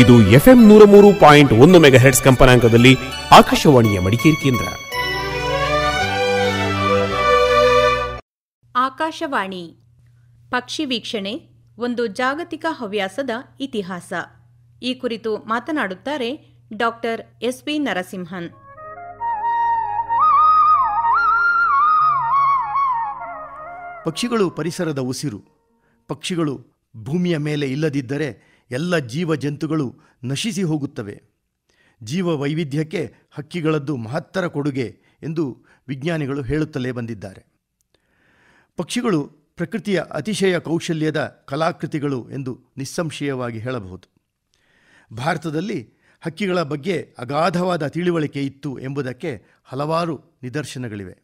ಇದು ಎಂ ನೂರ ಮೂರು ಪಾಯಿಂಟ್ ಒಂದು ಮೆಗಾ ಕಂಪನಾಂಕದಲ್ಲಿ ಆಕಾಶವಾಣಿಯ ಮಡಿಕೇರಿ ಕೇಂದ್ರ ಆಕಾಶವಾಣಿ ಪಕ್ಷಿ ವೀಕ್ಷಣೆ ಒಂದು ಜಾಗತಿಕ ಹವ್ಯಾಸದ ಇತಿಹಾಸ ಈ ಕುರಿತು ಮಾತನಾಡುತ್ತಾರೆ ಡಾಕ್ಟರ್ ಎಸ್ ವಿ ನರಸಿಂಹನ್ ಪಕ್ಷಿಗಳು ಪರಿಸರದ ಉಸಿರು ಪಕ್ಷಿಗಳು ಭೂಮಿಯ ಮೇಲೆ ಇಲ್ಲದಿದ್ದರೆ ಎಲ್ಲ ಜೀವ ಜಂತುಗಳು ನಶಿಸಿ ಹೋಗುತ್ತವೆ ಜೀವ ವೈವಿಧ್ಯಕ್ಕೆ ಹಕ್ಕಿಗಳದ್ದು ಮಹತ್ತರ ಕೊಡುಗೆ ಎಂದು ವಿಜ್ಞಾನಿಗಳು ಹೇಳುತ್ತಲೇ ಬಂದಿದ್ದಾರೆ ಪಕ್ಷಿಗಳು ಪ್ರಕೃತಿಯ ಅತಿಶಯ ಕೌಶಲ್ಯದ ಕಲಾಕೃತಿಗಳು ಎಂದು ನಿಸ್ಸಂಶಯವಾಗಿ ಹೇಳಬಹುದು ಭಾರತದಲ್ಲಿ ಹಕ್ಕಿಗಳ ಬಗ್ಗೆ ಅಗಾಧವಾದ ತಿಳಿವಳಿಕೆ ಇತ್ತು ಎಂಬುದಕ್ಕೆ ಹಲವಾರು ನಿದರ್ಶನಗಳಿವೆ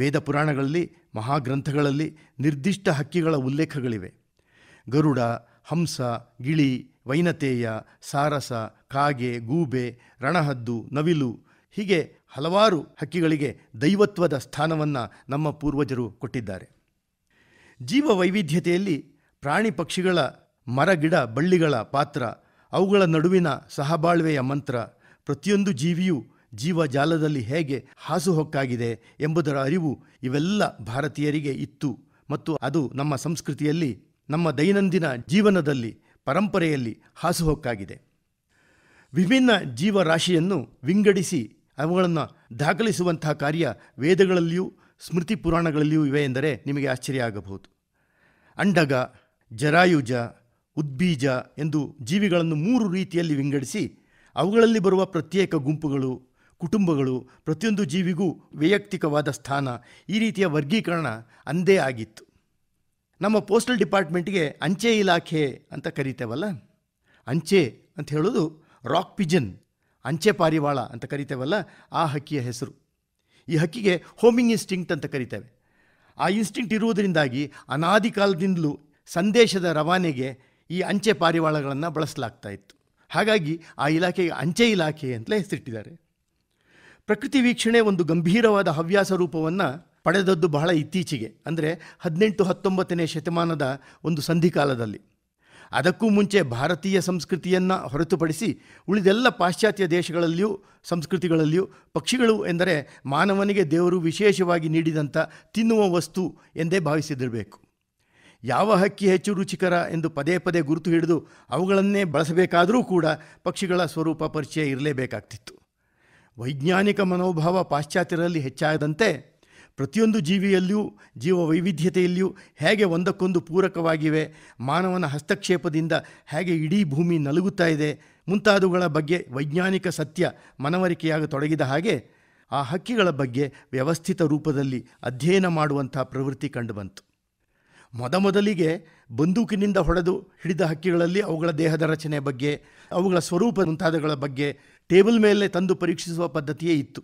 ವೇದ ಪುರಾಣಗಳಲ್ಲಿ ಮಹಾಗ್ರಂಥಗಳಲ್ಲಿ ನಿರ್ದಿಷ್ಟ ಹಕ್ಕಿಗಳ ಉಲ್ಲೇಖಗಳಿವೆ ಗರುಡ ಹಂಸ ಗಿಳಿ ವೈನತೇಯ ಸಾರಸ ಕಾಗೆ ಗೂಬೆ ರಣಹದ್ದು ನವಿಲು ಹೀಗೆ ಹಲವಾರು ಹಕ್ಕಿಗಳಿಗೆ ದೈವತ್ವದ ಸ್ಥಾನವನ್ನು ನಮ್ಮ ಪೂರ್ವಜರು ಕೊಟ್ಟಿದ್ದಾರೆ ಜೀವ ವೈವಿಧ್ಯತೆಯಲ್ಲಿ ಪ್ರಾಣಿ ಪಕ್ಷಿಗಳ ಮರಗಿಡ ಬಳ್ಳಿಗಳ ಪಾತ್ರ ಅವುಗಳ ನಡುವಿನ ಸಹಬಾಳ್ವೆಯ ಮಂತ್ರ ಪ್ರತಿಯೊಂದು ಜೀವಿಯೂ ಜೀವಜಾಲದಲ್ಲಿ ಹೇಗೆ ಹಾಸುಹೊಕ್ಕಾಗಿದೆ ಎಂಬುದರ ಅರಿವು ಇವೆಲ್ಲ ಭಾರತೀಯರಿಗೆ ಇತ್ತು ಮತ್ತು ಅದು ನಮ್ಮ ಸಂಸ್ಕೃತಿಯಲ್ಲಿ ನಮ್ಮ ದೈನಂದಿನ ಜೀವನದಲ್ಲಿ ಪರಂಪರೆಯಲ್ಲಿ ಹಾಸುಹೊಕ್ಕಾಗಿದೆ ವಿಭಿನ್ನ ಜೀವರಾಶಿಯನ್ನು ವಿಂಗಡಿಸಿ ಅವುಗಳನ್ನು ದಾಖಲಿಸುವಂತಹ ಕಾರ್ಯ ವೇದಗಳಲ್ಲಿಯೂ ಸ್ಮೃತಿ ಪುರಾಣಗಳಲ್ಲಿಯೂ ಇವೆ ಎಂದರೆ ನಿಮಗೆ ಆಶ್ಚರ್ಯ ಆಗಬಹುದು ಅಂಡಗ ಜರಾಯುಜ ಉದ್ಬೀಜ ಎಂದು ಜೀವಿಗಳನ್ನು ಮೂರು ರೀತಿಯಲ್ಲಿ ವಿಂಗಡಿಸಿ ಅವುಗಳಲ್ಲಿ ಬರುವ ಪ್ರತ್ಯೇಕ ಗುಂಪುಗಳು ಕುಟುಂಬಗಳು ಪ್ರತಿಯೊಂದು ಜೀವಿಗೂ ವೈಯಕ್ತಿಕವಾದ ಸ್ಥಾನ ಈ ರೀತಿಯ ವರ್ಗೀಕರಣ ಅಂದೇ ಆಗಿತ್ತು ನಮ್ಮ ಪೋಸ್ಟಲ್ ಡಿಪಾರ್ಟ್ಮೆಂಟ್ಗೆ ಅಂಚೆ ಇಲಾಖೆ ಅಂತ ಕರಿತೇವಲ್ಲ ಅಂಚೆ ಅಂತ ಹೇಳೋದು ರಾಕ್ ಪಿಜನ್ ಅಂಚೆ ಪಾರಿವಾಳ ಅಂತ ಕರಿತೇವಲ್ಲ ಆ ಹಕ್ಕಿಯ ಹೆಸರು ಈ ಹಕ್ಕಿಗೆ ಹೋಮಿಂಗ್ ಇನ್ಸ್ಟಿಂಕ್ಟ್ ಅಂತ ಕರಿತೇವೆ ಆ ಇನ್ಸ್ಟಿಂಕ್ಟ್ ಇರುವುದರಿಂದಾಗಿ ಅನಾದಿ ಕಾಲದಿಂದಲೂ ಸಂದೇಶದ ರವಾನೆಗೆ ಈ ಅಂಚೆ ಪಾರಿವಾಳಗಳನ್ನು ಬಳಸಲಾಗ್ತಾ ಇತ್ತು ಹಾಗಾಗಿ ಆ ಇಲಾಖೆಗೆ ಅಂಚೆ ಇಲಾಖೆ ಅಂತಲೇ ಹೆಸರಿಟ್ಟಿದ್ದಾರೆ ಪ್ರಕೃತಿ ವೀಕ್ಷಣೆ ಒಂದು ಗಂಭೀರವಾದ ಹವ್ಯಾಸ ರೂಪವನ್ನು ಪಡೆದದ್ದು ಬಹಳ ಇತ್ತೀಚೆಗೆ ಅಂದರೆ ಹದಿನೆಂಟು ಹತ್ತೊಂಬತ್ತನೇ ಶತಮಾನದ ಒಂದು ಸಂಧಿಕಾಲದಲ್ಲಿ ಅದಕ್ಕೂ ಮುಂಚೆ ಭಾರತೀಯ ಸಂಸ್ಕೃತಿಯನ್ನು ಹೊರತುಪಡಿಸಿ ಉಳಿದೆಲ್ಲ ಪಾಶ್ಚಾತ್ಯ ದೇಶಗಳಲ್ಲಿಯೂ ಸಂಸ್ಕೃತಿಗಳಲ್ಲಿಯೂ ಪಕ್ಷಿಗಳು ಎಂದರೆ ಮಾನವನಿಗೆ ದೇವರು ವಿಶೇಷವಾಗಿ ನೀಡಿದಂಥ ತಿನ್ನುವ ವಸ್ತು ಎಂದೇ ಭಾವಿಸಿದಿರಬೇಕು ಯಾವ ಹಕ್ಕಿ ಹೆಚ್ಚು ರುಚಿಕರ ಎಂದು ಪದೇ ಪದೇ ಗುರುತು ಹಿಡಿದು ಅವುಗಳನ್ನೇ ಬಳಸಬೇಕಾದರೂ ಕೂಡ ಪಕ್ಷಿಗಳ ಸ್ವರೂಪ ಪರಿಚಯ ಇರಲೇಬೇಕಾಗ್ತಿತ್ತು ವೈಜ್ಞಾನಿಕ ಮನೋಭಾವ ಪಾಶ್ಚಾತ್ಯರಲ್ಲಿ ಹೆಚ್ಚಾದಂತೆ ಪ್ರತಿಯೊಂದು ಜೀವಿಯಲ್ಲಿಯೂ ಜೀವ ವೈವಿಧ್ಯತೆಯಲ್ಲಿಯೂ ಹೇಗೆ ಒಂದಕ್ಕೊಂದು ಪೂರಕವಾಗಿವೆ ಮಾನವನ ಹಸ್ತಕ್ಷೇಪದಿಂದ ಹೇಗೆ ಇಡೀ ಭೂಮಿ ನಲುಗುತ್ತಾ ಇದೆ ಮುಂತಾದವುಗಳ ಬಗ್ಗೆ ವೈಜ್ಞಾನಿಕ ಸತ್ಯ ಮನವರಿಕೆಯಾಗತೊಡಗಿದ ತೊಡಗಿದ ಹಾಗೆ ಆ ಹಕ್ಕಿಗಳ ಬಗ್ಗೆ ವ್ಯವಸ್ಥಿತ ರೂಪದಲ್ಲಿ ಅಧ್ಯಯನ ಮಾಡುವಂಥ ಪ್ರವೃತ್ತಿ ಕಂಡುಬಂತು ಮೊದಮೊದಲಿಗೆ ಬಂದೂಕಿನಿಂದ ಹೊಡೆದು ಹಿಡಿದ ಹಕ್ಕಿಗಳಲ್ಲಿ ಅವುಗಳ ದೇಹದ ರಚನೆ ಬಗ್ಗೆ ಅವುಗಳ ಸ್ವರೂಪ ಮುಂತಾದಗಳ ಬಗ್ಗೆ ಟೇಬಲ್ ಮೇಲೆ ತಂದು ಪರೀಕ್ಷಿಸುವ ಪದ್ಧತಿಯೇ ಇತ್ತು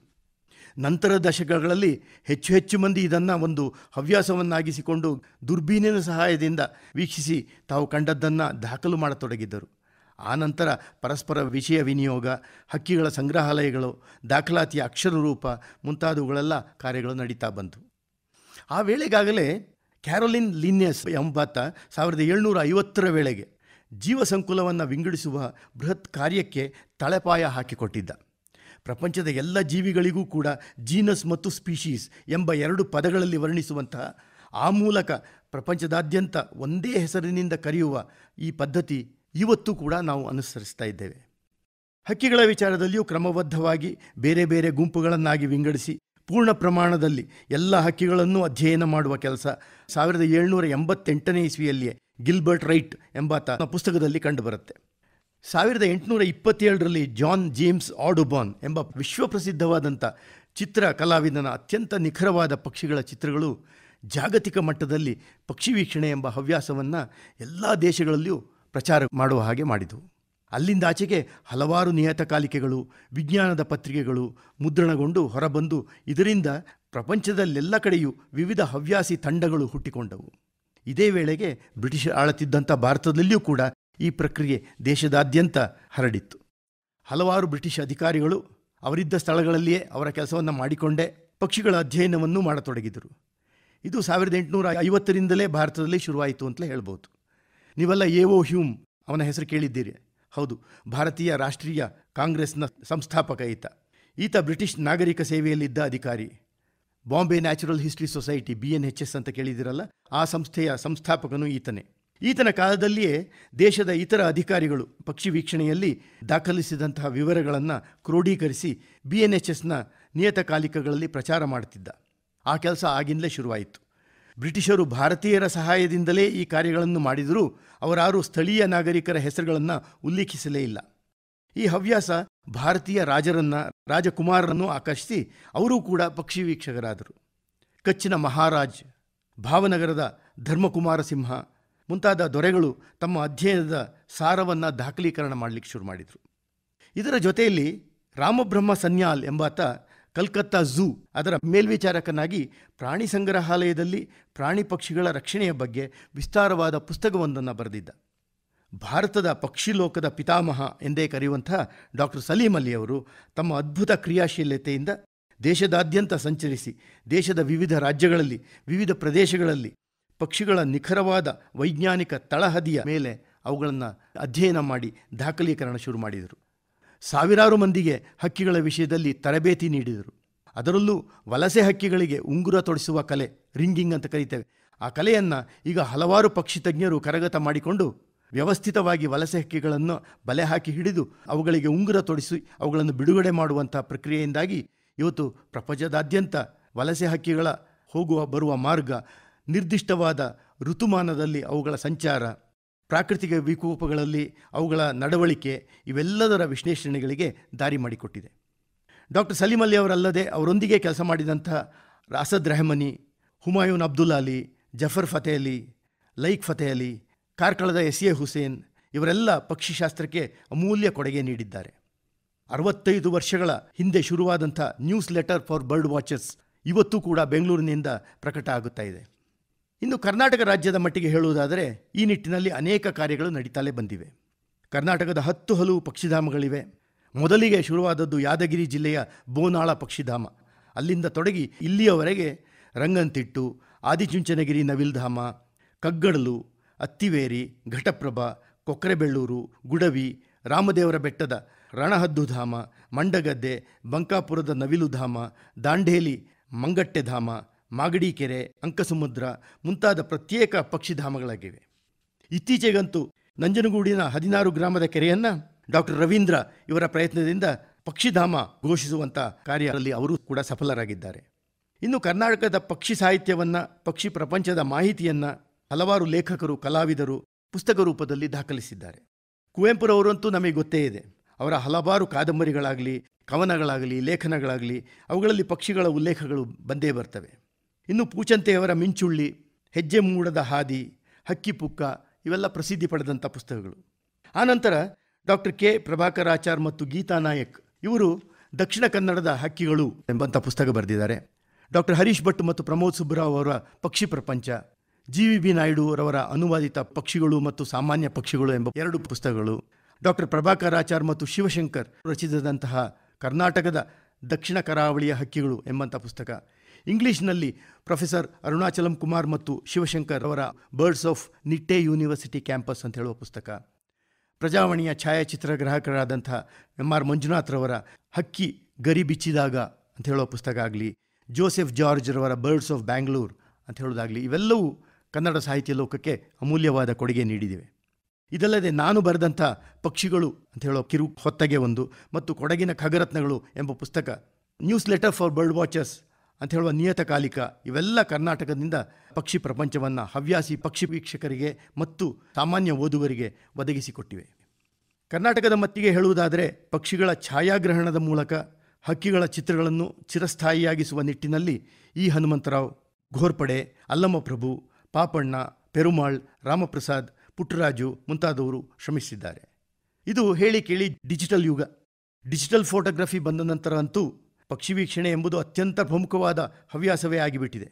ನಂತರ ದಶಕಗಳಲ್ಲಿ ಹೆಚ್ಚು ಹೆಚ್ಚು ಮಂದಿ ಇದನ್ನು ಒಂದು ಹವ್ಯಾಸವನ್ನಾಗಿಸಿಕೊಂಡು ದುರ್ಬೀನಿನ ಸಹಾಯದಿಂದ ವೀಕ್ಷಿಸಿ ತಾವು ಕಂಡದ್ದನ್ನು ದಾಖಲು ಮಾಡತೊಡಗಿದ್ದರು ನಂತರ ಪರಸ್ಪರ ವಿಷಯ ವಿನಿಯೋಗ ಹಕ್ಕಿಗಳ ಸಂಗ್ರಹಾಲಯಗಳು ದಾಖಲಾತಿಯ ಅಕ್ಷರರೂಪ ಮುಂತಾದವುಗಳೆಲ್ಲ ಕಾರ್ಯಗಳು ನಡೀತಾ ಬಂತು ಆ ವೇಳೆಗಾಗಲೇ ಕ್ಯಾರೋಲಿನ್ ಲಿನ್ಯಸ್ ಎಂಬಾತ ಸಾವಿರದ ಏಳ್ನೂರ ಐವತ್ತರ ವೇಳೆಗೆ ಜೀವ ವಿಂಗಡಿಸುವ ಬೃಹತ್ ಕಾರ್ಯಕ್ಕೆ ತಳಪಾಯ ಹಾಕಿಕೊಟ್ಟಿದ್ದ ಪ್ರಪಂಚದ ಎಲ್ಲ ಜೀವಿಗಳಿಗೂ ಕೂಡ ಜೀನಸ್ ಮತ್ತು ಸ್ಪೀಶೀಸ್ ಎಂಬ ಎರಡು ಪದಗಳಲ್ಲಿ ವರ್ಣಿಸುವಂತಹ ಆ ಮೂಲಕ ಪ್ರಪಂಚದಾದ್ಯಂತ ಒಂದೇ ಹೆಸರಿನಿಂದ ಕರೆಯುವ ಈ ಪದ್ಧತಿ ಇವತ್ತು ಕೂಡ ನಾವು ಅನುಸರಿಸ್ತಾ ಇದ್ದೇವೆ ಹಕ್ಕಿಗಳ ವಿಚಾರದಲ್ಲಿಯೂ ಕ್ರಮಬದ್ಧವಾಗಿ ಬೇರೆ ಬೇರೆ ಗುಂಪುಗಳನ್ನಾಗಿ ವಿಂಗಡಿಸಿ ಪೂರ್ಣ ಪ್ರಮಾಣದಲ್ಲಿ ಎಲ್ಲ ಹಕ್ಕಿಗಳನ್ನು ಅಧ್ಯಯನ ಮಾಡುವ ಕೆಲಸ ಸಾವಿರದ ಏಳ್ನೂರ ಎಂಬತ್ತೆಂಟನೇ ಇಸ್ವಿಯಲ್ಲಿಯೇ ಗಿಲ್ಬರ್ಟ್ ರೈಟ್ ಎಂಬಾತ ಪುಸ್ತಕದಲ್ಲಿ ಕಂಡುಬರುತ್ತೆ ಸಾವಿರದ ಎಂಟುನೂರ ಇಪ್ಪತ್ತೇಳರಲ್ಲಿ ಜಾನ್ ಜೇಮ್ಸ್ ಆಡುಬಾನ್ ಎಂಬ ವಿಶ್ವಪ್ರಸಿದ್ಧವಾದಂಥ ಚಿತ್ರ ಕಲಾವಿದನ ಅತ್ಯಂತ ನಿಖರವಾದ ಪಕ್ಷಿಗಳ ಚಿತ್ರಗಳು ಜಾಗತಿಕ ಮಟ್ಟದಲ್ಲಿ ಪಕ್ಷಿ ವೀಕ್ಷಣೆ ಎಂಬ ಹವ್ಯಾಸವನ್ನು ಎಲ್ಲ ದೇಶಗಳಲ್ಲಿಯೂ ಪ್ರಚಾರ ಮಾಡುವ ಹಾಗೆ ಮಾಡಿದವು ಅಲ್ಲಿಂದ ಆಚೆಗೆ ಹಲವಾರು ನಿಯತಕಾಲಿಕೆಗಳು ವಿಜ್ಞಾನದ ಪತ್ರಿಕೆಗಳು ಮುದ್ರಣಗೊಂಡು ಹೊರಬಂದು ಇದರಿಂದ ಪ್ರಪಂಚದಲ್ಲೆಲ್ಲ ಕಡೆಯೂ ವಿವಿಧ ಹವ್ಯಾಸಿ ತಂಡಗಳು ಹುಟ್ಟಿಕೊಂಡವು ಇದೇ ವೇಳೆಗೆ ಬ್ರಿಟಿಷರು ಆಳುತ್ತಿದ್ದಂಥ ಭಾರತದಲ್ಲಿಯೂ ಕೂಡ ಈ ಪ್ರಕ್ರಿಯೆ ದೇಶದಾದ್ಯಂತ ಹರಡಿತ್ತು ಹಲವಾರು ಬ್ರಿಟಿಷ್ ಅಧಿಕಾರಿಗಳು ಅವರಿದ್ದ ಸ್ಥಳಗಳಲ್ಲಿಯೇ ಅವರ ಕೆಲಸವನ್ನು ಮಾಡಿಕೊಂಡೇ ಪಕ್ಷಿಗಳ ಅಧ್ಯಯನವನ್ನು ಮಾಡತೊಡಗಿದರು ಇದು ಸಾವಿರದ ಎಂಟುನೂರ ಐವತ್ತರಿಂದಲೇ ಭಾರತದಲ್ಲಿ ಶುರುವಾಯಿತು ಅಂತಲೇ ಹೇಳ್ಬೋದು ನೀವೆಲ್ಲ ಎ ಓ ಹ್ಯೂಮ್ ಅವನ ಹೆಸರು ಕೇಳಿದ್ದೀರಿ ಹೌದು ಭಾರತೀಯ ರಾಷ್ಟ್ರೀಯ ಕಾಂಗ್ರೆಸ್ನ ಸಂಸ್ಥಾಪಕ ಈತ ಈತ ಬ್ರಿಟಿಷ್ ನಾಗರಿಕ ಸೇವೆಯಲ್ಲಿದ್ದ ಅಧಿಕಾರಿ Bombay natural history society B N H S ಅಂತ ಕೇಳಿದಿರಲ್ಲ ಆ ಸಂಸ್ಥೆಯ ಸಂಸ್ಥಾಪಕನು ಈತನೇ ಈತನ ಕಾಲದಲ್ಲಿಯೇ ದೇಶದ ಇತರ ಅಧಿಕಾರಿಗಳು ಪಕ್ಷಿ ವೀಕ್ಷಣೆಯಲ್ಲಿ ದಾಖಲಿಸಿದಂತಹ ವಿವರಗಳನ್ನು ಕ್ರೋಢೀಕರಿಸಿ ಬಿ ಎನ್ ಎಚ್ ಎಸ್ನ ನಿಯತಕಾಲಿಕಗಳಲ್ಲಿ ಪ್ರಚಾರ ಮಾಡುತ್ತಿದ್ದ ಆ ಕೆಲಸ ಆಗಿಂದಲೇ ಶುರುವಾಯಿತು ಬ್ರಿಟಿಷರು ಭಾರತೀಯರ ಸಹಾಯದಿಂದಲೇ ಈ ಕಾರ್ಯಗಳನ್ನು ಮಾಡಿದರೂ ಅವರಾರು ಸ್ಥಳೀಯ ನಾಗರಿಕರ ಹೆಸರುಗಳನ್ನು ಉಲ್ಲೇಖಿಸಲೇ ಇಲ್ಲ ಈ ಹವ್ಯಾಸ ಭಾರತೀಯ ರಾಜರನ್ನ ರಾಜಕುಮಾರರನ್ನು ಆಕರ್ಷಿಸಿ ಅವರೂ ಕೂಡ ಪಕ್ಷಿ ವೀಕ್ಷಕರಾದರು ಕಚ್ಚಿನ ಮಹಾರಾಜ್ ಭಾವನಗರದ ಧರ್ಮಕುಮಾರ ಸಿಂಹ ಮುಂತಾದ ದೊರೆಗಳು ತಮ್ಮ ಅಧ್ಯಯನದ ಸಾರವನ್ನು ದಾಖಲೀಕರಣ ಮಾಡಲಿಕ್ಕೆ ಶುರು ಮಾಡಿದರು ಇದರ ಜೊತೆಯಲ್ಲಿ ರಾಮಬ್ರಹ್ಮ ಸನ್ಯಾಲ್ ಎಂಬಾತ ಕಲ್ಕತ್ತಾ ಝೂ ಅದರ ಮೇಲ್ವಿಚಾರಕನಾಗಿ ಪ್ರಾಣಿ ಸಂಗ್ರಹಾಲಯದಲ್ಲಿ ಪ್ರಾಣಿ ಪಕ್ಷಿಗಳ ರಕ್ಷಣೆಯ ಬಗ್ಗೆ ವಿಸ್ತಾರವಾದ ಪುಸ್ತಕವೊಂದನ್ನು ಬರೆದಿದ್ದ ಭಾರತದ ಪಕ್ಷಿಲೋಕದ ಪಿತಾಮಹ ಎಂದೇ ಕರೆಯುವಂತಹ ಡಾಕ್ಟರ್ ಸಲೀಂ ಅಲಿ ಅವರು ತಮ್ಮ ಅದ್ಭುತ ಕ್ರಿಯಾಶೀಲತೆಯಿಂದ ದೇಶದಾದ್ಯಂತ ಸಂಚರಿಸಿ ದೇಶದ ವಿವಿಧ ರಾಜ್ಯಗಳಲ್ಲಿ ವಿವಿಧ ಪ್ರದೇಶಗಳಲ್ಲಿ ಪಕ್ಷಿಗಳ ನಿಖರವಾದ ವೈಜ್ಞಾನಿಕ ತಳಹದಿಯ ಮೇಲೆ ಅವುಗಳನ್ನು ಅಧ್ಯಯನ ಮಾಡಿ ದಾಖಲೀಕರಣ ಶುರು ಮಾಡಿದರು ಸಾವಿರಾರು ಮಂದಿಗೆ ಹಕ್ಕಿಗಳ ವಿಷಯದಲ್ಲಿ ತರಬೇತಿ ನೀಡಿದರು ಅದರಲ್ಲೂ ವಲಸೆ ಹಕ್ಕಿಗಳಿಗೆ ಉಂಗುರ ತೊಡಿಸುವ ಕಲೆ ರಿಂಗಿಂಗ್ ಅಂತ ಕರೀತೇವೆ ಆ ಕಲೆಯನ್ನು ಈಗ ಹಲವಾರು ಪಕ್ಷಿ ತಜ್ಞರು ಕರಗತ ಮಾಡಿಕೊಂಡು ವ್ಯವಸ್ಥಿತವಾಗಿ ವಲಸೆ ಹಕ್ಕಿಗಳನ್ನು ಬಲೆ ಹಾಕಿ ಹಿಡಿದು ಅವುಗಳಿಗೆ ಉಂಗುರ ತೊಡಿಸಿ ಅವುಗಳನ್ನು ಬಿಡುಗಡೆ ಮಾಡುವಂಥ ಪ್ರಕ್ರಿಯೆಯಿಂದಾಗಿ ಇವತ್ತು ಪ್ರಪಂಚದಾದ್ಯಂತ ವಲಸೆ ಹಕ್ಕಿಗಳ ಹೋಗುವ ಬರುವ ಮಾರ್ಗ ನಿರ್ದಿಷ್ಟವಾದ ಋತುಮಾನದಲ್ಲಿ ಅವುಗಳ ಸಂಚಾರ ಪ್ರಾಕೃತಿಕ ವಿಕೋಪಗಳಲ್ಲಿ ಅವುಗಳ ನಡವಳಿಕೆ ಇವೆಲ್ಲದರ ವಿಶ್ಲೇಷಣೆಗಳಿಗೆ ದಾರಿ ಮಾಡಿಕೊಟ್ಟಿದೆ ಡಾಕ್ಟರ್ ಸಲೀಂ ಅಲಿ ಅವರಲ್ಲದೆ ಅವರೊಂದಿಗೆ ಕೆಲಸ ಮಾಡಿದಂಥ Asad Rahmani Humayun Abdulali Zafar Futehally Laeeq Futehally ಕಾರ್ಕಳದ ಎಸ್ ಎ ಹುಸೇನ್ ಇವರೆಲ್ಲ ಪಕ್ಷಿಶಾಸ್ತ್ರಕ್ಕೆ ಅಮೂಲ್ಯ ಕೊಡುಗೆ ನೀಡಿದ್ದಾರೆ ಅರವತ್ತೈದು ವರ್ಷಗಳ ಹಿಂದೆ ಶುರುವಾದಂಥ newsletter for bird watchers ಇವತ್ತೂ ಕೂಡ ಬೆಂಗಳೂರಿನಿಂದ ಪ್ರಕಟ ಆಗುತ್ತಾ ಇದೆ ಇನ್ನು ಕರ್ನಾಟಕ ರಾಜ್ಯದ ಮಟ್ಟಿಗೆ ಹೇಳುವುದಾದರೆ ಈ ನಿಟ್ಟಿನಲ್ಲಿ ಅನೇಕ ಕಾರ್ಯಗಳು ನಡೀತಲೇ ಬಂದಿವೆ ಕರ್ನಾಟಕದ ಹತ್ತು ಹಲವು ಪಕ್ಷಿಧಾಮಗಳಿವೆ ಮೊದಲಿಗೆ ಶುರುವಾದದ್ದು ಯಾದಗಿರಿ ಜಿಲ್ಲೆಯ ಬೋನಾಳ ಪಕ್ಷಿಧಾಮ ಅಲ್ಲಿಂದ ತೊಡಗಿ ಇಲ್ಲಿಯವರೆಗೆ ರಂಗಂತಿಟ್ಟು ಆದಿಚುಂಚನಗಿರಿ ನವಿಲ್ಧಾಮ ಕಗ್ಗಡಲು ಅತ್ತಿವೇರಿ ಘಟಪ್ರಭಾ ಕೊಕ್ಕರೆಬೆಳ್ಳೂರು ಗುಡವಿ ರಾಮದೇವರ ಬೆಟ್ಟದ ರಣಹದ್ದು ಧಾಮ ಮಂಡಗದ್ದೆ ಬಂಕಾಪುರದ ನವಿಲುಧಾಮ ದಾಂಡೇಲಿ ಮಂಗಟ್ಟೆಧಾಮ ಮಾಗಡಿ ಕೆರೆ ಅಂಕಸಮುದ್ರ ಮುಂತಾದ ಪ್ರತ್ಯೇಕ ಪಕ್ಷಿಧಾಮಗಳಾಗಿವೆ ಇತ್ತೀಚೆಗಂತೂ ನಂಜನಗೂಡಿನ ಹದಿನಾರು ಗ್ರಾಮದ ಕೆರೆಯನ್ನು ಡಾಕ್ಟರ್ ರವೀಂದ್ರ ಇವರ ಪ್ರಯತ್ನದಿಂದ ಪಕ್ಷಿಧಾಮ ಘೋಷಿಸುವಂಥ ಕಾರ್ಯದಲ್ಲಿ ಅವರು ಕೂಡ ಸಫಲರಾಗಿದ್ದಾರೆ ಇನ್ನು ಕರ್ನಾಟಕದ ಪಕ್ಷಿ ಸಾಹಿತ್ಯವನ್ನು ಪಕ್ಷಿ ಪ್ರಪಂಚದ ಮಾಹಿತಿಯನ್ನು ಹಲವಾರು ಲೇಖಕರು ಕಲಾವಿದರು ಪುಸ್ತಕ ರೂಪದಲ್ಲಿ ದಾಖಲಿಸಿದ್ದಾರೆ ಕುವೆಂಪುರವರಂತೂ ನಮಗೆ ಗೊತ್ತೇ ಇದೆ ಅವರ ಹಲವಾರು ಕಾದಂಬರಿಗಳಾಗಲಿ ಕವನಗಳಾಗಲಿ ಲೇಖನಗಳಾಗಲಿ ಅವುಗಳಲ್ಲಿ ಪಕ್ಷಿಗಳ ಉಲ್ಲೇಖಗಳು ಬಂದೇ ಬರ್ತವೆ ಇನ್ನು ಪೂಚಂತೆಯವರ ಮಿಂಚುಳ್ಳಿ ಹೆಜ್ಜೆ ಮೂಡದ ಹಾದಿ ಹಕ್ಕಿಪುಕ್ಕ ಇವೆಲ್ಲ ಪ್ರಸಿದ್ಧಿ ಪಡೆದಂಥ ಪುಸ್ತಕಗಳು ಆನಂತರ ಡಾಕ್ಟರ್ ಕೆ ಪ್ರಭಾಕರಾಚಾರ್ ಮತ್ತು ಗೀತಾ ನಾಯಕ್ ಇವರು ದಕ್ಷಿಣ ಕನ್ನಡದ ಹಕ್ಕಿಗಳು ಎಂಬಂಥ ಪುಸ್ತಕ ಬರೆದಿದ್ದಾರೆ ಡಾಕ್ಟರ್ ಹರೀಶ್ ಭಟ್ ಮತ್ತು ಪ್ರಮೋದ್ ಸುಬ್ರಾವ್ ಅವರ ಪಕ್ಷಿ ಪ್ರಪಂಚ ಜಿ ವಿ ಬಿ ನಾಯ್ಡು ಅವರ ಅನುವಾದಿತ ಪಕ್ಷಿಗಳು ಮತ್ತು ಸಾಮಾನ್ಯ ಪಕ್ಷಿಗಳು ಎಂಬ ಎರಡು ಪುಸ್ತಕಗಳು ಡಾಕ್ಟರ್ ಪ್ರಭಾಕರಾಚಾರ್ ಮತ್ತು ಶಿವಶಂಕರ್ ರಚಿಸಿದಂತಹ ಕರ್ನಾಟಕದ ದಕ್ಷಿಣ ಕರಾವಳಿಯ ಹಕ್ಕಿಗಳು ಎಂಬಂಥ ಪುಸ್ತಕ ಇಂಗ್ಲಿಷ್ನಲ್ಲಿ ಪ್ರೊಫೆಸರ್ ಅರುಣಾಚಲಂ ಕುಮಾರ್ ಮತ್ತು ಶಿವಶಂಕರ್ ಅವರ birds of Nitte university campus ಅಂತ ಹೇಳುವ ಪುಸ್ತಕ ಪ್ರಜಾವಾಣಿಯ ಛಾಯಾಚಿತ್ರ ಗ್ರಾಹಕರಾದಂಥ ಎಂ ಆರ್ ಮಂಜುನಾಥ್ರವರ ಹಕ್ಕಿ ಗರಿ ಬಿಚ್ಚಿದಾಗ ಅಂತ ಹೇಳುವ ಪುಸ್ತಕ ಆಗಲಿ ಜೋಸೆಫ್ ಜಾರ್ಜ್ರವರ ಬರ್ಡ್ಸ್ ಆಫ್ ಬ್ಯಾಂಗ್ಳೂರ್ ಅಂತ ಹೇಳೋದಾಗಲಿ ಇವೆಲ್ಲವೂ ಕನ್ನಡ ಸಾಹಿತ್ಯ ಲೋಕಕ್ಕೆ ಅಮೂಲ್ಯವಾದ ಕೊಡುಗೆ ನೀಡಿದಿವೆ ಇದಲ್ಲದೆ ನಾನು ಬರೆದಂಥ ಪಕ್ಷಿಗಳು ಅಂತ ಹೇಳೋ ಕಿರು ಹೊತ್ತಗೆ ಒಂದು ಮತ್ತು ಕೊಡಗಿನ ಖಗರತ್ನಗಳು ಎಂಬ ಪುಸ್ತಕ newsletter for bird watchers ಅಂತ ಹೇಳುವ ನಿಯತಕಾಲಿಕ ಇವೆಲ್ಲ ಕರ್ನಾಟಕದಿಂದ ಪಕ್ಷಿ ಪ್ರಪಂಚವನ್ನು ಹವ್ಯಾಸಿ ಪಕ್ಷಿ ವೀಕ್ಷಕರಿಗೆ ಮತ್ತು ಸಾಮಾನ್ಯ ಓದುಗರಿಗೆ ಒದಗಿಸಿಕೊಟ್ಟಿವೆ ಕರ್ನಾಟಕದ ಮತ್ತಿಗೆ ಹೇಳುವುದಾದರೆ ಪಕ್ಷಿಗಳ ಛಾಯಾಗ್ರಹಣದ ಮೂಲಕ ಹಕ್ಕಿಗಳ ಚಿತ್ರಗಳನ್ನು ಚಿರಸ್ಥಾಯಿಯಾಗಿಸುವ ನಿಟ್ಟಿನಲ್ಲಿ ಈ ಹನುಮಂತರಾವ್ ಘೋರ್ಪಡೆ ಅಲ್ಲಮಪ್ರಭು ಪಾಪಣ್ಣ ಪೆರುಮಾಳ್ ರಾಮಪ್ರಸಾದ್ ಪುಟ್ಟರಾಜು ಮುಂತಾದವರು ಶ್ರಮಿಸಿದ್ದಾರೆ ಇದು ಹೇಳಿ ಕೇಳಿ ಡಿಜಿಟಲ್ ಯುಗ ಡಿಜಿಟಲ್ ಫೋಟೋಗ್ರಫಿ ಬಂದ ನಂತರ ಅಂತೂ ಪಕ್ಷಿ ವೀಕ್ಷಣೆ ಎಂಬುದು ಅತ್ಯಂತ ಪ್ರಮುಖವಾದ ಹವ್ಯಾಸವೇ ಆಗಿಬಿಟ್ಟಿದೆ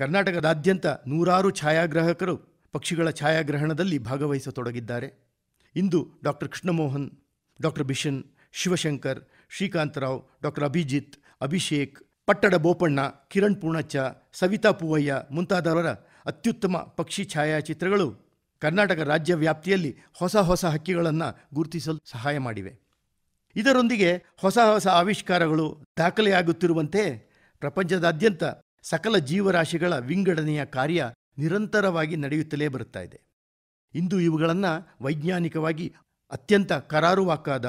ಕರ್ನಾಟಕದಾದ್ಯಂತ ನೂರಾರು ಛಾಯಾಗ್ರಾಹಕರು ಪಕ್ಷಿಗಳ ಛಾಯಾಗ್ರಹಣದಲ್ಲಿ ಭಾಗವಹಿಸತೊಡಗಿದ್ದಾರೆ ಇಂದು doctor Krishnamohan doctor Bishan Shivashankar Srikantarao doctor Abhijit Abhishek Pattada Bopanna Kiran Poornacha Savita Poovaiah ಮುಂತಾದವರ ಅತ್ಯುತ್ತಮ ಪಕ್ಷಿ ಛಾಯಾಚಿತ್ರಗಳು ಕರ್ನಾಟಕ ರಾಜ್ಯ ವ್ಯಾಪ್ತಿಯಲ್ಲಿ ಹೊಸ ಹೊಸ ಹಕ್ಕಿಗಳನ್ನು ಗುರುತಿಸಲು ಸಹಾಯ ಮಾಡಿವೆ ಇದರೊಂದಿಗೆ ಹೊಸ ಹೊಸ ಆವಿಷ್ಕಾರಗಳು ದಾಖಲೆಯಾಗುತ್ತಿರುವಂತೆ ಪ್ರಪಂಚದಾದ್ಯಂತ ಸಕಲ ಜೀವರಾಶಿಗಳ ವಿಂಗಡಣೆಯ ಕಾರ್ಯ ನಿರಂತರವಾಗಿ ನಡೆಯುತ್ತಲೇ ಬರುತ್ತಾ ಇದೆ ಇಂದು ಇವುಗಳನ್ನು ವೈಜ್ಞಾನಿಕವಾಗಿ ಅತ್ಯಂತ ಕರಾರುವಾಕಾದ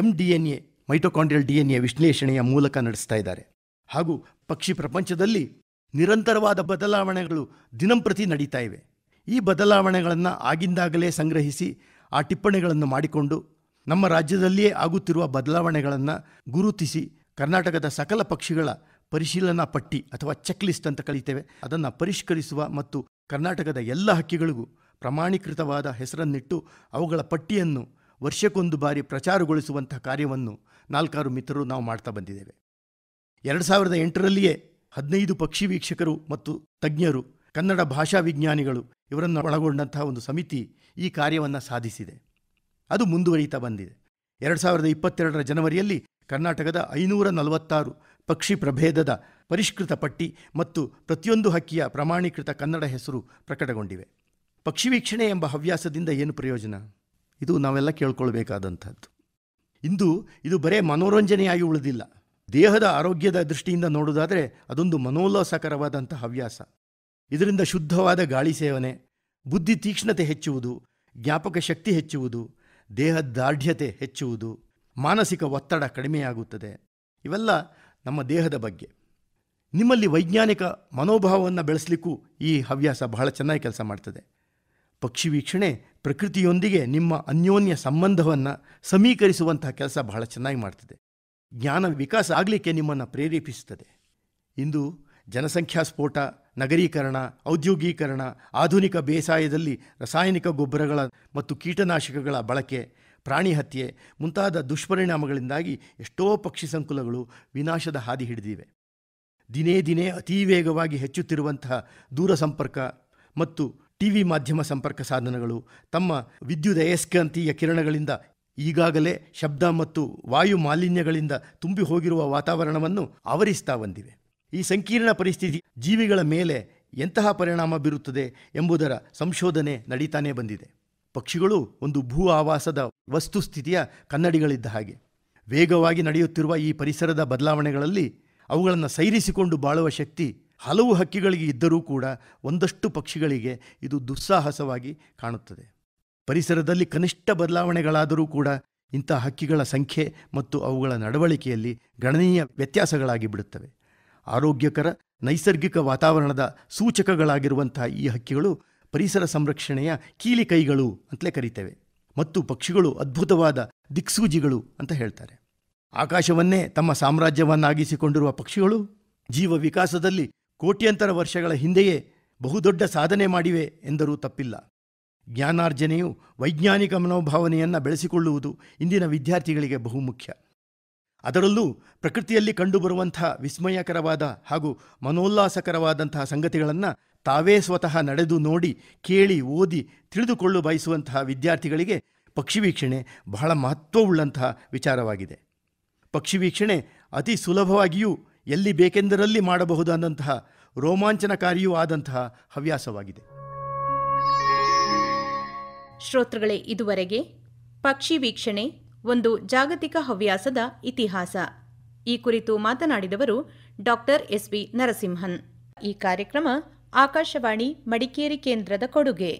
M D N A mitochondrial D N A ವಿಶ್ಲೇಷಣೆಯ ಮೂಲಕ ನಡೆಸ್ತಾ ಇದ್ದಾರೆ ಹಾಗೂ ಪಕ್ಷಿ ಪ್ರಪಂಚದಲ್ಲಿ ನಿರಂತರವಾದ ಬದಲಾವಣೆಗಳು ದಿನಂಪ್ರತಿ ನಡೀತಾ ಇವೆ ಈ ಬದಲಾವಣೆಗಳನ್ನು ಆಗಿಂದಾಗಲೇ ಸಂಗ್ರಹಿಸಿ ಆ ಟಿಪ್ಪಣಿಗಳನ್ನು ಮಾಡಿಕೊಂಡು ನಮ್ಮ ರಾಜ್ಯದಲ್ಲಿಯೇ ಆಗುತ್ತಿರುವ ಬದಲಾವಣೆಗಳನ್ನು ಗುರುತಿಸಿ ಕರ್ನಾಟಕದ ಸಕಲ ಪಕ್ಷಿಗಳ ಪರಿಶೀಲನಾ ಪಟ್ಟಿ ಅಥವಾ ಚೆಕ್ ಲಿಸ್ಟ್ ಅಂತ ಕಲಿತೇವೆ ಅದನ್ನು ಪರಿಷ್ಕರಿಸುವ ಮತ್ತು ಕರ್ನಾಟಕದ ಎಲ್ಲ ಹಕ್ಕಿಗಳಿಗೂ ಪ್ರಮಾಣೀಕೃತವಾದ ಹೆಸರನ್ನಿಟ್ಟು ಅವುಗಳ ಪಟ್ಟಿಯನ್ನು ವರ್ಷಕ್ಕೊಂದು ಬಾರಿ ಪ್ರಚಾರಗೊಳಿಸುವಂತಹ ಕಾರ್ಯವನ್ನು ನಾಲ್ಕಾರು ಮಿತ್ರರು ನಾವು ಮಾಡ್ತಾ ಬಂದಿದ್ದೇವೆ ಎರಡು ಸಾವಿರದ ಎಂಟರಲ್ಲಿಯೇ ಹದಿನೈದು ಪಕ್ಷಿ ವೀಕ್ಷಕರು ಮತ್ತು ತಜ್ಞರು ಕನ್ನಡ ಭಾಷಾ ವಿಜ್ಞಾನಿಗಳು ಇವರನ್ನು ಒಳಗೊಂಡಂತಹ ಒಂದು ಸಮಿತಿ ಈ ಕಾರ್ಯವನ್ನು ಸಾಧಿಸಿದೆ ಅದು ಮುಂದುವರಿಯುತ್ತಾ ಬಂದಿದೆ ಎರಡು ಸಾವಿರದ ಇಪ್ಪತ್ತೆರಡರ ಜನವರಿಯಲ್ಲಿ ಕರ್ನಾಟಕದ ಐನೂರ ನಲವತ್ತಾರು ಪಕ್ಷಿ ಪ್ರಭೇದದ ಪರಿಷ್ಕೃತ ಪಟ್ಟಿ ಮತ್ತು ಪ್ರತಿಯೊಂದು ಹಕ್ಕಿಯ ಪ್ರಮಾಣೀಕೃತ ಕನ್ನಡ ಹೆಸರು ಪ್ರಕಟಗೊಂಡಿವೆ ಪಕ್ಷಿ ವೀಕ್ಷಣೆ ಎಂಬ ಹವ್ಯಾಸದಿಂದ ಏನು ಪ್ರಯೋಜನ ಇದು ನಾವೆಲ್ಲ ಕೇಳ್ಕೊಳ್ಬೇಕಾದಂಥದ್ದು ಇಂದು ಇದು ಬರೇ ಮನೋರಂಜನೆಯಾಗಿ ಉಳಿದಿಲ್ಲ ದೇಹದ ಆರೋಗ್ಯದ ದೃಷ್ಟಿಯಿಂದ ನೋಡುವುದಾದರೆ ಅದೊಂದು ಮನೋಲ್ಲಾಸಕರವಾದಂಥ ಹವ್ಯಾಸ ಇದರಿಂದ ಶುದ್ಧವಾದ ಗಾಳಿ ಸೇವನೆ ಬುದ್ಧಿ ತೀಕ್ಷ್ಣತೆ ಹೆಚ್ಚುವುದು ಜ್ಞಾಪಕ ಶಕ್ತಿ ಹೆಚ್ಚುವುದು ದೇಹದಾರ್ಢ್ಯತೆ ಹೆಚ್ಚುವುದು ಮಾನಸಿಕ ಒತ್ತಡ ಕಡಿಮೆಯಾಗುತ್ತದೆ ಇವೆಲ್ಲ ನಮ್ಮ ದೇಹದ ಬಗ್ಗೆ ನಿಮ್ಮಲ್ಲಿ ವೈಜ್ಞಾನಿಕ ಮನೋಭಾವವನ್ನು ಬೆಳೆಸಲಿಕ್ಕೂ ಈ ಹವ್ಯಾಸ ಬಹಳ ಚೆನ್ನಾಗಿ ಕೆಲಸ ಮಾಡ್ತದೆ ಪಕ್ಷಿ ವೀಕ್ಷಣೆ ಪ್ರಕೃತಿಯೊಂದಿಗೆ ನಿಮ್ಮ ಅನ್ಯೋನ್ಯ ಸಂಬಂಧವನ್ನು ಸಮೀಕರಿಸುವಂತಹ ಕೆಲಸ ಬಹಳ ಚೆನ್ನಾಗಿ ಮಾಡ್ತದೆ ಜ್ಞಾನ ವಿಕಾಸ ಆಗಲಿಕ್ಕೆ ನಿಮ್ಮನ್ನು ಪ್ರೇರೇಪಿಸುತ್ತದೆ ಇಂದು ಜನಸಂಖ್ಯಾ ಸ್ಫೋಟ ನಗರೀಕರಣ ಔದ್ಯೋಗೀಕರಣ ಆಧುನಿಕ ಬೇಸಾಯದಲ್ಲಿ ರಾಸಾಯನಿಕ ಗೊಬ್ಬರಗಳ ಮತ್ತು ಕೀಟನಾಶಕಗಳ ಬಳಕೆ ಪ್ರಾಣಿ ಹತ್ಯೆ ಮುಂತಾದ ದುಷ್ಪರಿಣಾಮಗಳಿಂದಾಗಿ ಎಷ್ಟೋ ಪಕ್ಷಿ ಸಂಕುಲಗಳು ವಿನಾಶದ ಹಾದಿ ಹಿಡಿದಿವೆ ದಿನೇ ದಿನೇ ಅತೀ ವೇಗವಾಗಿ ಹೆಚ್ಚುತ್ತಿರುವಂತಹ ದೂರ ಸಂಪರ್ಕ ಮತ್ತು ಟಿ ವಿ ಮಾಧ್ಯಮ ಸಂಪರ್ಕ ಸಾಧನಗಳು ತಮ್ಮ ವಿದ್ಯುತ್ ಅಯಸ್ಕಾಂತೀಯ ಕಿರಣಗಳಿಂದ ಈಗಾಗಲೇ ಶಬ್ದ ಮತ್ತು ವಾಯು ಮಾಲಿನ್ಯಗಳಿಂದ ತುಂಬಿ ಹೋಗಿರುವ ವಾತಾವರಣವನ್ನು ಆವರಿಸ್ತಾ ಬಂದಿವೆ ಈ ಸಂಕೀರ್ಣ ಪರಿಸ್ಥಿತಿ ಜೀವಿಗಳ ಮೇಲೆ ಎಂತಹ ಪರಿಣಾಮ ಬೀರುತ್ತದೆ ಎಂಬುದರ ಸಂಶೋಧನೆ ನಡೀತಾನೇ ಬಂದಿದೆ ಪಕ್ಷಿಗಳು ಒಂದು ಭೂ ಆವಾಸದ ವಸ್ತುಸ್ಥಿತಿಯ ಕನ್ನಡಿಗಳಿದ್ದ ಹಾಗೆ ವೇಗವಾಗಿ ನಡೆಯುತ್ತಿರುವ ಈ ಪರಿಸರದ ಬದಲಾವಣೆಗಳಲ್ಲಿ ಅವುಗಳನ್ನು ಸೈರಿಸಿಕೊಂಡು ಬಾಳುವ ಶಕ್ತಿ ಹಲವು ಹಕ್ಕಿಗಳಿಗೆ ಇದ್ದರೂ ಕೂಡ ಒಂದಷ್ಟು ಪಕ್ಷಿಗಳಿಗೆ ಇದು ದುಸ್ಸಾಹಸವಾಗಿ ಕಾಣುತ್ತದೆ ಪರಿಸರದಲ್ಲಿ ಕನಿಷ್ಠ ಬದಲಾವಣೆಗಳಾದರೂ ಕೂಡ ಇಂಥ ಹಕ್ಕಿಗಳ ಸಂಖ್ಯೆ ಮತ್ತು ಅವುಗಳ ನಡವಳಿಕೆಯಲ್ಲಿ ಗಣನೀಯ ವ್ಯತ್ಯಾಸಗಳಾಗಿ ಬಿಡುತ್ತವೆ ಆರೋಗ್ಯಕರ ನೈಸರ್ಗಿಕ ವಾತಾವರಣದ ಸೂಚಕಗಳಾಗಿರುವಂಥ ಈ ಹಕ್ಕಿಗಳು ಪರಿಸರ ಸಂರಕ್ಷಣೆಯ ಕೀಲಿ ಕೈಗಳು ಅಂತಲೇ ಕರೀತೇವೆ ಮತ್ತು ಪಕ್ಷಿಗಳು ಅದ್ಭುತವಾದ ದಿಕ್ಸೂಜಿಗಳು ಅಂತ ಹೇಳ್ತಾರೆ ಆಕಾಶವನ್ನೇ ತಮ್ಮ ಸಾಮ್ರಾಜ್ಯವನ್ನಾಗಿಸಿಕೊಂಡಿರುವ ಪಕ್ಷಿಗಳು ಜೀವ ವಿಕಾಸದಲ್ಲಿ ಕೋಟ್ಯಂತರ ವರ್ಷಗಳ ಹಿಂದೆಯೇ ಬಹುದೊಡ್ಡ ಸಾಧನೆ ಮಾಡಿವೆ ಎಂದರೂ ತಪ್ಪಿಲ್ಲ ಜ್ಞಾನಾರ್ಜನೆಯು ವೈಜ್ಞಾನಿಕ ಮನೋಭಾವನೆಯನ್ನು ಬೆಳೆಸಿಕೊಳ್ಳುವುದು ಇಂದಿನ ವಿದ್ಯಾರ್ಥಿಗಳಿಗೆ ಬಹುಮುಖ್ಯ ಅದರಲ್ಲೂ ಪ್ರಕೃತಿಯಲ್ಲಿ ಕಂಡುಬರುವಂಥ ವಿಸ್ಮಯಕರವಾದ ಹಾಗೂ ಮನೋಲ್ಲಾಸಕರವಾದಂತಹ ಸಂಗತಿಗಳನ್ನು ತಾವೇ ಸ್ವತಃ ನಡೆದು ನೋಡಿ ಕೇಳಿ ಓದಿ ತಿಳಿದುಕೊಳ್ಳು ಬಯಸುವಂತಹ ವಿದ್ಯಾರ್ಥಿಗಳಿಗೆ ಪಕ್ಷಿ ವೀಕ್ಷಣೆ ಬಹಳ ಮಹತ್ವವುಳ್ಳಂತಹ ವಿಚಾರವಾಗಿದೆ ಪಕ್ಷಿ ವೀಕ್ಷಣೆ ಅತಿ ಸುಲಭವಾಗಿಯೂ ಎಲ್ಲಿ ಬೇಕೆಂದರಲ್ಲಿ ಮಾಡಬಹುದಾದಂತಹ ರೋಮಾಂಚನಕಾರಿಯೂ ಆದಂತಹ ಹವ್ಯಾಸವಾಗಿದೆ ಶ್ರೋತೃಗಳೇ ಇದುವರೆಗೆ ಪಕ್ಷಿ ವೀಕ್ಷಣೆ ಒಂದು ಜಾಗತಿಕ ಹವ್ಯಾಸದ ಇತಿಹಾಸ ಈ ಕುರಿತು ಮಾತನಾಡಿದವರು ಡಾಕ್ಟರ್ ಎಸ್ವಿ ನರಸಿಂಹನ್ ಈ ಕಾರ್ಯಕ್ರಮ ಆಕಾಶವಾಣಿ ಮಡಿಕೇರಿ ಕೇಂದ್ರದ ಕೊಡುಗೆ